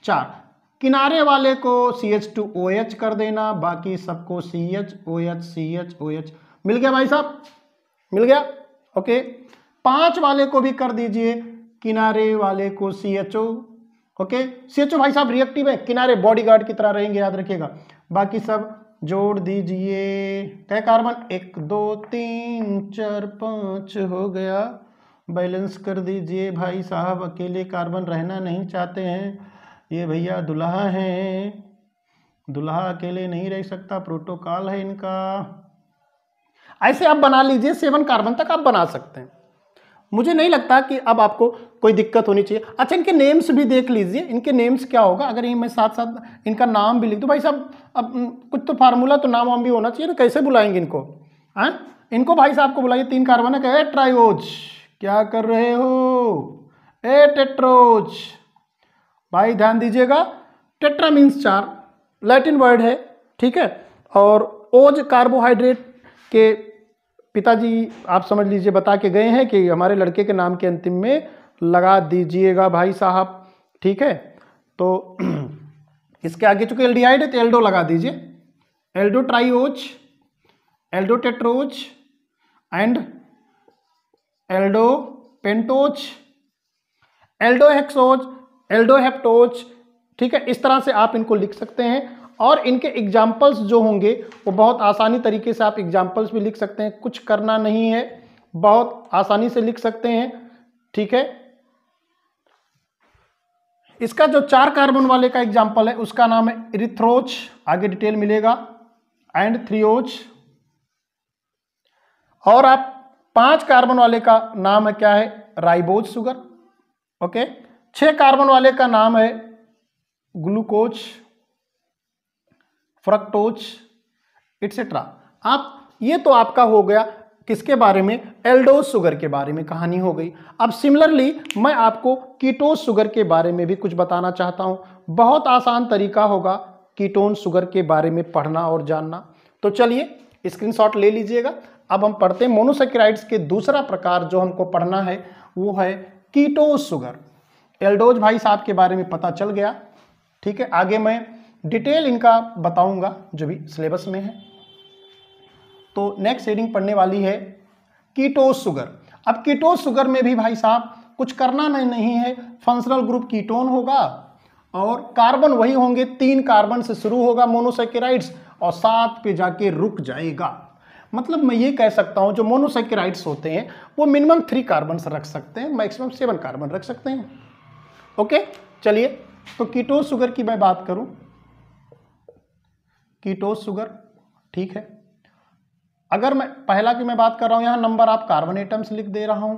चार किनारे वाले को C H two O H कर देना बाकी सबको C H O H C H O H मिल गया भाई साहब मिल गया ओके पांच वाले को भी कर दीजिए किनारे वाले को C H O okay C H O भाई साहब रिएक्टिव है किनारे बॉडी गार्ड की तरह रहेंगे याद रखिएगा बाकी सब जोड़ दीजिए क्या कार्बन एक दो तीन चार पाँच हो गया बैलेंस कर दीजिए भाई साहब अकेले कार्बन रहना नहीं चाहते हैं ये भैया दुल्हा हैं दुल्हा अकेले नहीं रह सकता प्रोटोकॉल है इनका ऐसे आप बना लीजिए सेवन कार्बन तक आप बना सकते हैं मुझे नहीं लगता कि अब आपको कोई दिक्कत होनी चाहिए अच्छा इनके नेम्स भी देख लीजिए इनके नेम्स क्या होगा अगर ये मैं साथ साथ इनका नाम भी लिख दूँ भाई साहब अब कुछ तो फार्मूला तो नाम वाम भी होना चाहिए ना कैसे बुलाएंगे इनको हाँ इनको भाई साहब को बुलाइए तीन कार्बन है ट्राइवोज क्या कर रहे हो ए टेट्रोज भाई ध्यान दीजिएगा टेट्रा मीन्स चार लैटिन वर्ड है ठीक है और ओज कार्बोहाइड्रेट के पिताजी आप समझ लीजिए बता के गए हैं कि हमारे लड़के के नाम के अंतिम में लगा दीजिएगा भाई साहब ठीक है तो इसके आगे चूंकि एल्डिहाइड है तो एल्डो लगा दीजिए aldo triose aldo tetrose and aldo pentose aldo hexose aldo heptose ठीक है इस तरह से आप इनको लिख सकते हैं और इनके एग्जाम्पल्स जो होंगे वो बहुत आसानी तरीके से आप एग्जाम्पल्स भी लिख सकते हैं कुछ करना नहीं है बहुत आसानी से लिख सकते हैं ठीक है इसका जो चार कार्बन वाले का एग्जाम्पल है उसका नाम है इरिथ्रोच आगे डिटेल मिलेगा एंड थ्रियोच और आप पांच कार्बन वाले का नाम है क्या है राइबोज सुगर ओके छह कार्बन वाले का नाम है ग्लूकोज फ्रक्टोज एट्सेट्रा आप ये तो आपका हो गया किसके बारे में एल्डोज शुगर के बारे में कहानी हो गई अब सिमिलरली मैं आपको कीटोज शुगर के बारे में भी कुछ बताना चाहता हूँ बहुत आसान तरीका होगा कीटोन शुगर के बारे में पढ़ना और जानना तो चलिए स्क्रीनशॉट ले लीजिएगा अब हम पढ़ते हैं मोनोसेक्राइड्स के दूसरा प्रकार जो हमको पढ़ना है वो है कीटोज शुगर एल्डोज भाई साहब के बारे में पता चल गया ठीक है आगे मैं डिटेल इनका बताऊंगा जो भी सिलेबस में है तो नेक्स्ट हेडिंग पढ़ने वाली है कीटोस शुगर अब कीटोस शुगर में भी भाई साहब कुछ करना नहीं, नहीं है फंक्शनल ग्रुप कीटोन होगा और कार्बन वही होंगे तीन कार्बन से शुरू होगा मोनोसेकेराइड्स और सात पे जाके रुक जाएगा मतलब मैं ये कह सकता हूँ जो मोनोसेकेराइड्स होते हैं वो मिनिमम थ्री कार्बन रख सकते हैं मैक्सिमम सेवन कार्बन रख सकते हैं ओके चलिए तो कीटोस शुगर की मैं बात करूँ कीटोस सुगर ठीक है अगर मैं पहला की मैं बात कर रहा हूँ यहाँ नंबर आप कार्बन एटम्स लिख दे रहा हूँ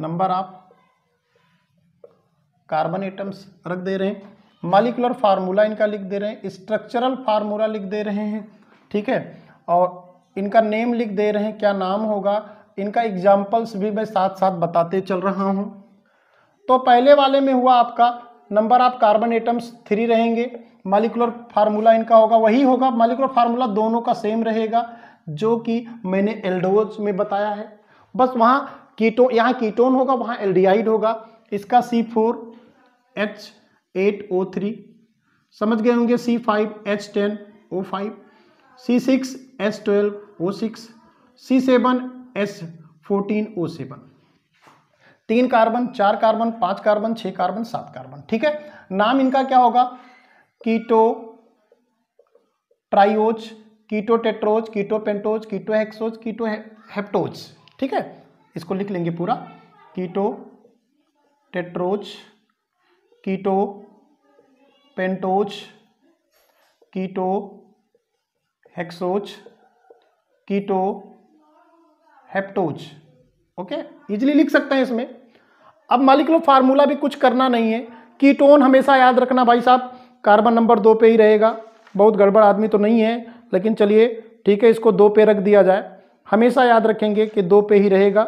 नंबर आप कार्बन एटम्स रख दे रहे हैं मालिकुलर फार्मूला इनका लिख दे रहे हैं स्ट्रक्चरल फार्मूला लिख दे रहे हैं ठीक है और इनका नेम लिख दे रहे हैं क्या नाम होगा इनका एग्जाम्पल्स भी मैं साथ साथ बताते चल रहा हूँ तो पहले वाले में हुआ आपका नंबर आप कार्बन एटम्स थ्री रहेंगे मालिकुलर फार्मूला इनका होगा वही होगा मालिकुलर फार्मूला दोनों का सेम रहेगा जो कि मैंने एल्डोज में बताया है बस वहाँ कीटो यहाँ कीटोन होगा वहाँ एल्डिहाइड होगा इसका C four H eight O three समझ गए होंगे C five H ten O five C six H twelve O six C seven H fourteen O seven तीन कार्बन चार कार्बन पांच कार्बन छः कार्बन सात कार्बन ठीक है नाम इनका क्या होगा keto triose keto tetrose keto pentose keto hexose keto heptose ठीक है इसको लिख लेंगे पूरा keto tetrose keto pentose keto hexose keto हेप्टोज okay easily लिख सकते हैं इसमें अब मालिक लो फार्मूला भी कुछ करना नहीं है कीटोन हमेशा याद रखना भाई साहब कार्बन नंबर दो पे ही रहेगा बहुत गड़बड़ आदमी तो नहीं है लेकिन चलिए ठीक है इसको दो पे रख दिया जाए हमेशा याद रखेंगे कि दो पे ही रहेगा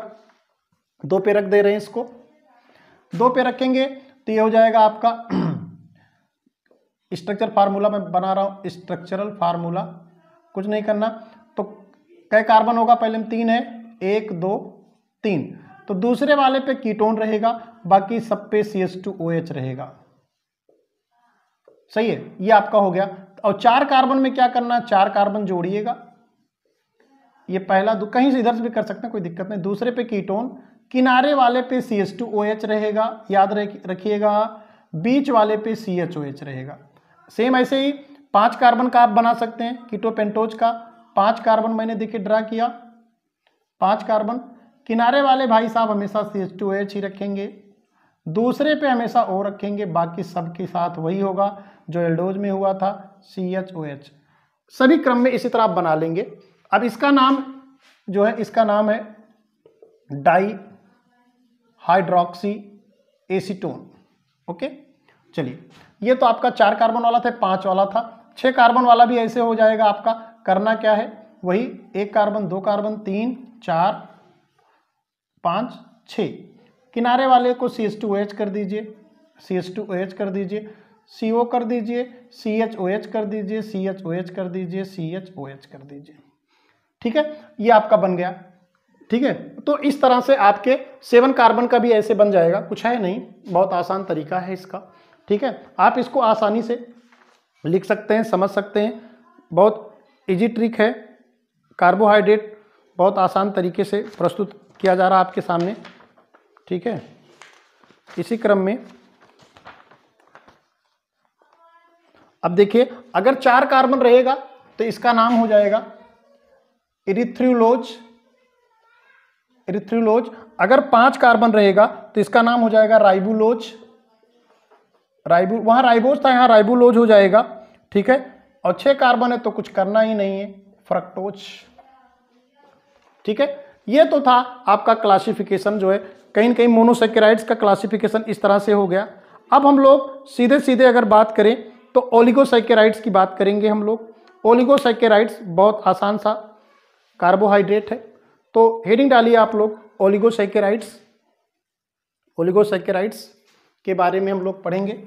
दो पे रख दे रहे हैं इसको दो पे रखेंगे तो ये हो जाएगा आपका स्ट्रक्चर फार्मूला मैं बना रहा हूँ स्ट्रक्चरल फार्मूला कुछ नहीं करना तो कै कार्बन होगा पहले में तीन है एक दो तीन तो दूसरे वाले पे कीटोन रहेगा बाकी सब पे C S two O H रहेगा सही है ये आपका हो गया और चार कार्बन में क्या करना चार कार्बन जोड़िएगा ये पहला कहीं से इधर से भी कर सकते हैं कोई दिक्कत नहीं दूसरे पे कीटोन किनारे वाले पे C H two O H रहेगा याद रखिएगा बीच वाले पे सी एच ओ एच रहेगा सेम ऐसे ही पांच कार्बन का आप बना सकते हैं कीटोपेंटोज का पांच कार्बन मैंने देखिए ड्रा किया पांच कार्बन किनारे वाले भाई साहब हमेशा C H two O H ही रखेंगे दूसरे पे हमेशा ओ रखेंगे बाकी सब के साथ वही होगा जो एल्डोज में हुआ था सी एच ओ एच सभी क्रम में इसी तरह आप बना लेंगे अब इसका नाम जो है इसका नाम है डाई हाइड्रोक्सी एसीटोन ओके चलिए ये तो आपका चार कार्बन वाला था पांच वाला था छह कार्बन वाला भी ऐसे हो जाएगा आपका करना क्या है वही एक कार्बन दो कार्बन तीन चार पाँच छः किनारे वाले को सी एच टू एच कर दीजिए सी एच टू एच कर दीजिए सी ओ कर दीजिए सी एच ओ एच कर दीजिए सी एच ओ एच कर दीजिए सी एच ओ एच कर दीजिए ठीक है ये आपका बन गया ठीक है तो इस तरह से आपके सेवन कार्बन का भी ऐसे बन जाएगा कुछ है नहीं बहुत आसान तरीका है इसका ठीक है आप इसको आसानी से लिख सकते हैं समझ सकते हैं बहुत इजी ट्रिक है कार्बोहाइड्रेट बहुत आसान तरीके से प्रस्तुत किया जा रहा है आपके सामने ठीक है इसी क्रम में अब देखिए अगर चार कार्बन रहेगा तो इसका नाम हो जाएगा इरिथ्रियोलोज इरिथ्रियोलोज अगर पांच कार्बन रहेगा तो इसका नाम हो जाएगा राइबुलोज राइबू वहां राइबोज था यहां राइबुलोज हो जाएगा ठीक है और छह कार्बन है तो कुछ करना ही नहीं है फ्रक्टोज ठीक है ये तो था आपका क्लासिफिकेशन जो है कहीं ना कहीं मोनोसेक्राइड्स का क्लासिफिकेशन इस तरह से हो गया अब हम लोग सीधे सीधे अगर बात करें तो ओलिगोसाइकेराइड्स की बात करेंगे हम लोग ओलिगोसाइकेराइड्स बहुत आसान सा कार्बोहाइड्रेट है तो हेडिंग डालिए आप लोग ओलिगोसाइकेराइड्स ओलिगोसाइकेराइड्स के बारे में हम लोग पढ़ेंगे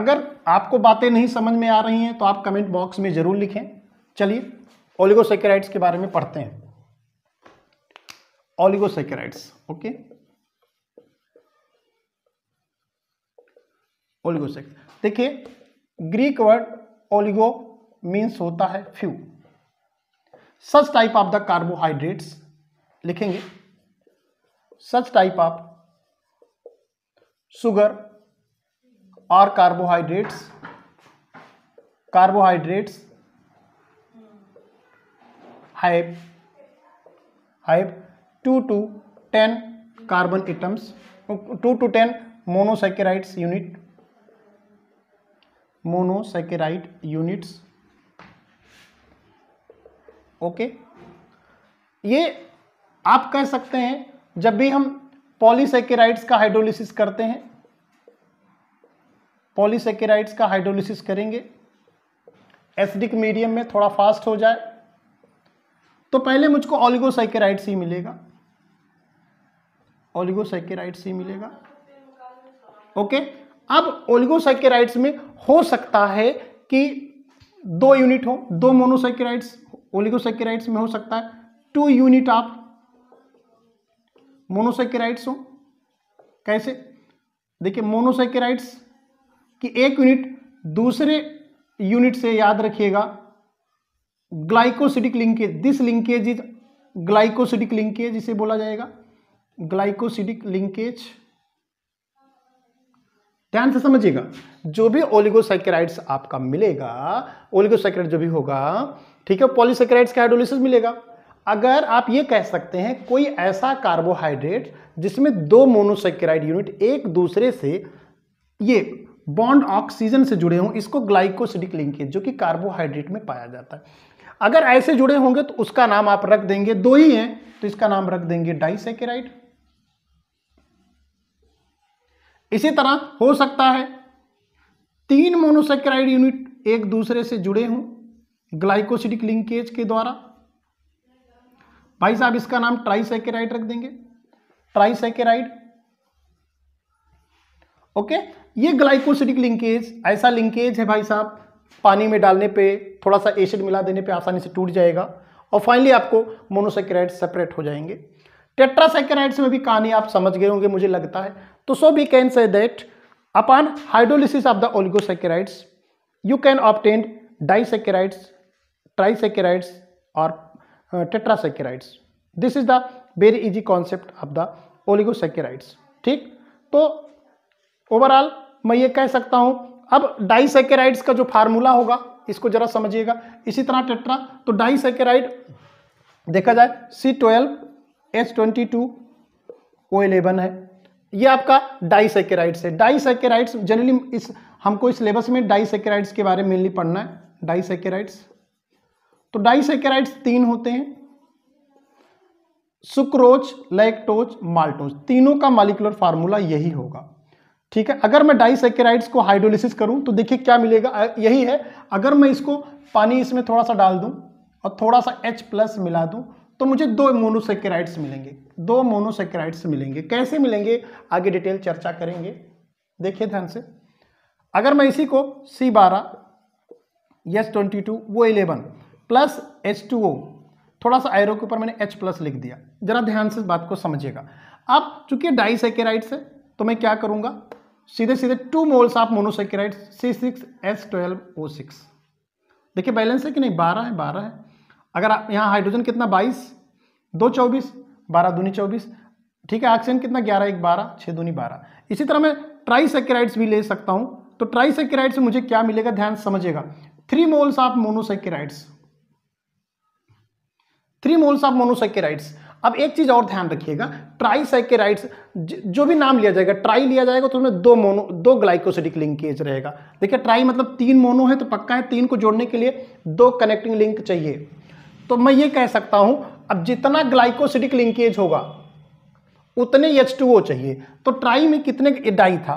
अगर आपको बातें नहीं समझ में आ रही हैं तो आप कमेंट बॉक्स में ज़रूर लिखें चलिए ओलिगोसाइकेराइड्स के बारे में पढ़ते हैं oligosaccharides ओके ओलिगोसेक देखिए ग्रीक वर्ड ओलिगो मींस होता है few such type of the carbohydrates लिखेंगे सच टाइप ऑफ सुगर और carbohydrates carbohydrates hype hype two to ten carbon atoms two to ten monosaccharides unit monosaccharide units okay ये आप कह सकते हैं जब भी हम पॉलीसेकेराइड्स का हाइड्रोलिसिस करते हैं पॉलीसेकेराइड्स का हाइड्रोलिसिस करेंगे एसिडिक मीडियम में थोड़ा फास्ट हो जाए तो पहले मुझको ऑलिगोसाइकेराइड्स ही मिलेगा ओलिगोसेकेराइड्स ही मिलेगा ओके अब ओलिगोसाइकेराइड्स में हो सकता है कि दो यूनिट हो दो मोनोसेकेराइड्स ओलिगोसेकेराइड्स में हो सकता है टू यूनिट आप मोनोसेकेराइड्स हो कैसे देखिए मोनोसाइकेराइड्स की एक यूनिट दूसरे यूनिट से याद रखिएगा glycosidic linkage this linkage is glycosidic linkage इसे बोला जाएगा ग्लाइकोसिडिक लिंकेज ध्यान से समझिएगा जो भी ओलिगोसाइक्राइड्स आपका मिलेगा ओलिगोसाइक्राइड जो भी होगा ठीक है पॉलीसेकेराइड्स का हाइड्रोलिसिस मिलेगा अगर आप ये कह सकते हैं कोई ऐसा कार्बोहाइड्रेट जिसमें दो मोनोसाइक्राइड यूनिट एक दूसरे से ये बॉन्ड ऑक्सीजन से जुड़े हों इसको ग्लाइकोसिडिक लिंकेज जो कि कार्बोहाइड्रेट में पाया जाता है अगर ऐसे जुड़े होंगे तो उसका नाम आप रख देंगे दो ही हैं तो इसका नाम रख देंगे डाइसेकेराइड इसी तरह हो सकता है तीन मोनोसेक्राइड यूनिट एक दूसरे से जुड़े हों ग्लाइकोसिडिक लिंकेज के द्वारा भाई साहब इसका नाम ट्राइसेकेराइड रख देंगे ट्राइसेकेराइड ओके ये ग्लाइकोसिडिक लिंकेज ऐसा लिंकेज है भाई साहब पानी में डालने पे थोड़ा सा एसिड मिला देने पे आसानी से टूट जाएगा और फाइनली आपको मोनोसेक्राइड सेपरेट हो जाएंगे टेट्रासेक्राइड्स में भी कहानी आप समझ गए होंगे मुझे लगता है तो so we can say that upon hydrolysis of the oligosaccharides you can obtain disaccharides trisaccharides और tetrasaccharides this is the very easy concept of the oligosaccharides ठीक तो ओवरऑल मैं ये कह सकता हूँ अब डाइसेक्राइड्स का जो फार्मूला होगा इसको जरा समझिएगा इसी तरह टेट्रा तो डाइसेक्राइड देखा जाए C twelve H twenty two O eleven है ये आपका डाइसेकेराइड्स है डाइसेकेराइड्स जनरली इस हमको इस सिलेबस में डाइसेकेराइड्स के बारे में मेनली पढ़ना है डाइसेकेराइड्स तो डाइसेकेराइड्स तीन होते हैं सुक्रोज लैक्टोज माल्टोज तीनों का मालिकुलर फार्मूला यही होगा ठीक है अगर मैं डाइसेकेराइड्स को हाइड्रोलिसिस करूं तो देखिए क्या मिलेगा यही है अगर मैं इसको पानी इसमें थोड़ा सा डाल दूं और थोड़ा सा H प्लस मिला दूं तो मुझे दो मोनोसेक्राइड्स मिलेंगे दो मोनोसेक्राइड्स मिलेंगे कैसे मिलेंगे आगे डिटेल चर्चा करेंगे देखिए ध्यान से अगर मैं इसी को सी बारह यस ट्वेंटी टू वो eleven plus H two O थोड़ा सा आयरो के ऊपर मैंने H प्लस लिख दिया जरा ध्यान से इस बात को समझिएगा अब चूंकि डाइसेकेराइड से तो मैं क्या करूँगा सीधे सीधे two moles of monosaccharides C six S twelve O six देखिए बैलेंस है कि नहीं बारह है बारह है अगर आप यहाँ हाइड्रोजन कितना बाईस दो चौबीस बारह दूनी चौबीस ठीक है ऑक्सीजन कितना ग्यारह एक बारह छः दूनी बारह इसी तरह मैं ट्राईसेक्राइड्स भी ले सकता हूँ तो ट्राईसेक्राइड से मुझे क्या मिलेगा ध्यान समझिएगा three moles of monosaccharides three moles of monosaccharides अब एक चीज और ध्यान रखिएगा ट्राईसाइकेराइड्स जो भी नाम लिया जाएगा ट्राई लिया जाएगा तो उसमें दो मोनो दो ग्लाइकोसिडिक लिंकेज रहेगा देखिए ट्राई मतलब तीन मोनो है तो पक्का है तीन को जोड़ने के लिए दो कनेक्टिंग लिंक चाहिए तो मैं ये कह सकता हूं अब जितना ग्लाइकोसिडिक लिंकेज होगा उतने H2O चाहिए तो ट्राई में कितने डाई था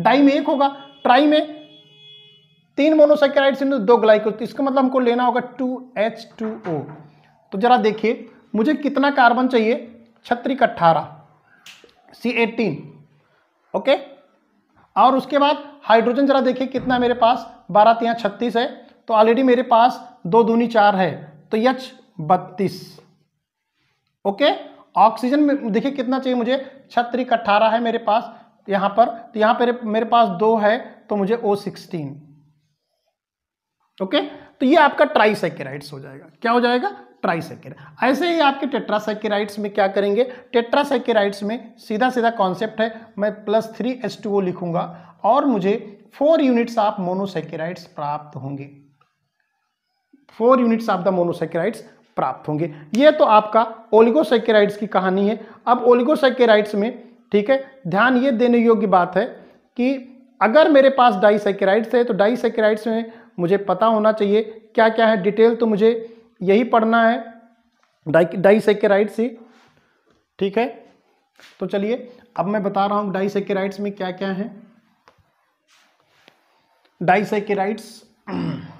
डाई में एक होगा ट्राई में तीन मोनोसेक्राइड से दो ग्लाइको तो इसका मतलब हमको लेना होगा टू एच टू ओ तो जरा देखिए मुझे कितना कार्बन चाहिए छत्तीस अट्ठारह सी एटीन ओके और उसके बाद हाइड्रोजन जरा देखिए कितना मेरे पास बारह यहाँ छत्तीस है तो ऑलरेडी मेरे पास दो दूनी चार है तो यच बत्तीस ओके ऑक्सीजन में देखिए कितना चाहिए मुझे छत्रिक अट्ठारह है मेरे पास यहां पर तो यहां पर मेरे पास दो है तो मुझे ओ सिक्सटीन ओके तो ये आपका ट्राईसेकेराइड्स हो जाएगा क्या हो जाएगा ट्राईसेकेराइड ऐसे ही आपके टेट्रासेकेराइड्स में क्या करेंगे टेट्रासेकेराइड्स में सीधा सीधा कॉन्सेप्ट है मैं plus three S two O लिखूंगा और मुझे फोर यूनिट्स ऑफ मोनोसेकेराइड्स प्राप्त होंगे four units of the monosaccharides प्राप्त होंगे ये तो आपका ओलिगोसेकेराइड्स की कहानी है अब ओलिगोसेकेराइड्स में ठीक है ध्यान ये देने योग्य बात है कि अगर मेरे पास डाईसेकेराइड्स है तो डाईसेकेराइड्स में मुझे पता होना चाहिए क्या क्या है डिटेल तो मुझे यही पढ़ना है डाईसेकेराइड्स ही ठीक है तो चलिए अब मैं बता रहा हूँ डाईसेकेराइड्स में क्या क्या है डाईसेकेराइड्स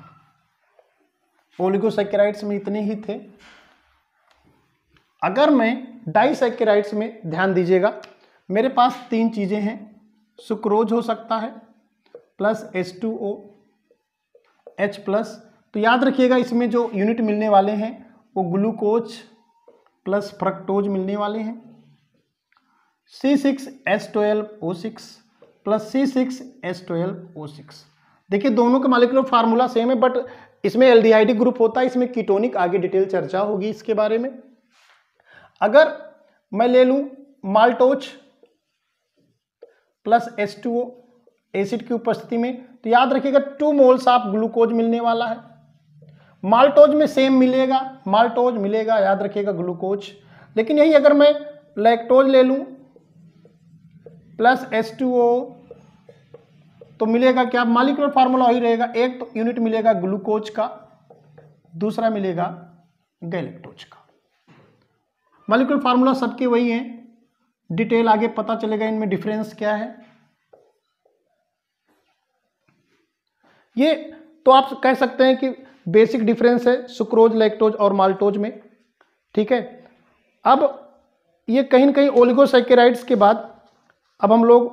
ओलिगोसेकेराइड्स में इतने ही थे अगर मैं डाइसेकेराइड्स में ध्यान दीजिएगा मेरे पास तीन चीज़ें हैं सुक्रोज हो सकता है plus H two O H plus तो याद रखिएगा इसमें जो यूनिट मिलने वाले हैं वो ग्लूकोज प्लस फ्रक्टोज मिलने वाले हैं C six S twelve O six plus C six S twelve O six देखिए दोनों के मालिकुलर फार्मूला सेम है बट इसमें एल्डिहाइडिक ग्रुप होता है इसमें कीटोनिक आगे डिटेल चर्चा होगी इसके बारे में अगर मैं ले लूं maltose plus S two O acid की उपस्थिति में तो याद रखिएगा टू मोल्स आप ग्लूकोज मिलने वाला है माल्टोज में सेम मिलेगा माल्टोज मिलेगा याद रखिएगा ग्लूकोज लेकिन यही अगर मैं लैक्टोज ले लूं प्लस एस टू ओ तो मिलेगा क्या मालिकुलर फार्मूला वही रहेगा एक तो यूनिट मिलेगा ग्लूकोज का दूसरा मिलेगा गैलेक्टोज का मालिकुलर फार्मूला सबके वही हैं डिटेल आगे पता चलेगा इनमें डिफरेंस क्या है ये तो आप कह सकते हैं कि बेसिक डिफरेंस है सुक्रोज लैक्टोज और माल्टोज में ठीक है अब ये कहीं ना कहीं ओलिगोसैकेराइड्स के बाद अब हम लोग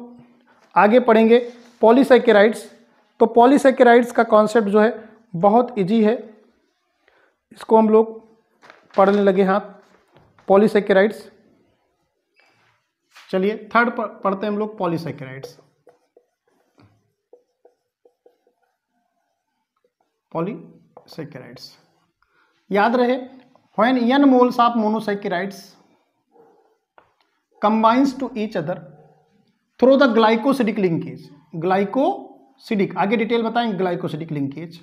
आगे पढ़ेंगे पॉलीसेकेराइड्स तो पॉलीसेकेराइड्स का कॉन्सेप्ट जो है बहुत इजी है इसको हम लोग पढ़ने लगे हाथ पॉलीसेकेराइड्स चलिए थर्ड पढ़ते हैं हम लोग पॉलीसेकेराइड्स पॉलीसेकेराइड्स याद रहे when n moles of monosaccharides combines to each other through the glycosidic linkage glycosidic आगे डिटेल बताएंगे ग्लाइकोसिडिक लिंकेज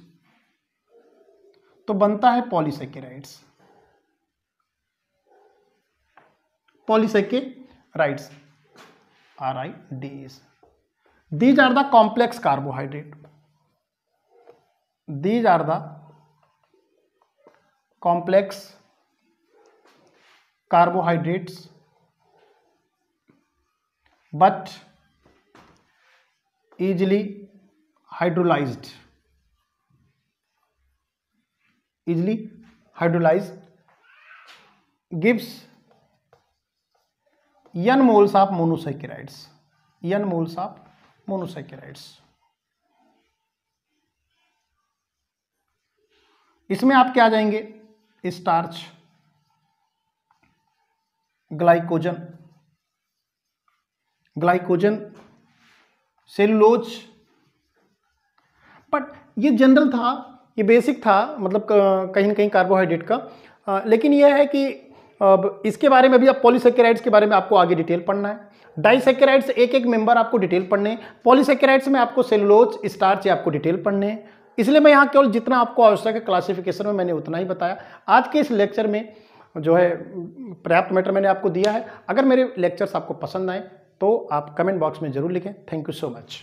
तो बनता है polysaccharides rights are I these these are the complex carbohydrate these are the complex carbohydrates but easily hydrolyzed easily hydrolyzed gives n moles of monosaccharides n moles of monosaccharides इसमें आप क्या जाएंगे starch glycogen glycogen cellulose but ये general था ये basic था मतलब कहीं ना कहीं कार्बोहाइड्रेट का लेकिन यह है कि अब इसके बारे में भी आप पॉलीसेकेराइड्स के बारे में आपको आगे डिटेल पढ़ना है डाइसेकेराइड्स एक एक मेंबर आपको डिटेल पढ़ने हैं पॉलीसेकेराइड्स में आपको सेलुलोज स्टार्च आपको डिटेल पढ़ने हैं इसलिए मैं यहाँ केवल जितना आपको आवश्यक है क्लासिफिकेशन में मैंने उतना ही बताया आज के इस लेक्चर में जो है पर्याप्त मैटर मैंने आपको दिया है अगर मेरे लेक्चर्स आपको पसंद आए तो आप कमेंट बॉक्स में ज़रूर लिखें थैंक यू सो मच